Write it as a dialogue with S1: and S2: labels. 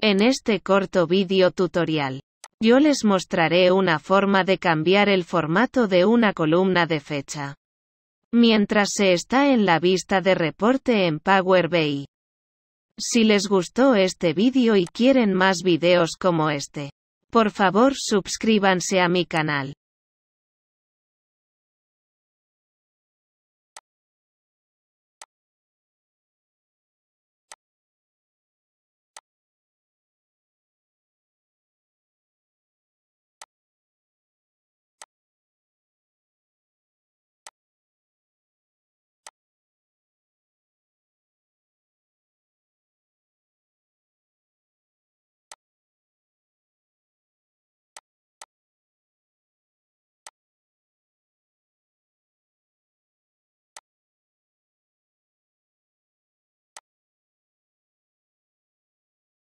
S1: En este corto vídeo tutorial, yo les mostraré una forma de cambiar el formato de una columna de fecha. Mientras se está en la vista de reporte en Power BI. Si les gustó este vídeo y quieren más videos como este, por favor suscríbanse a mi canal.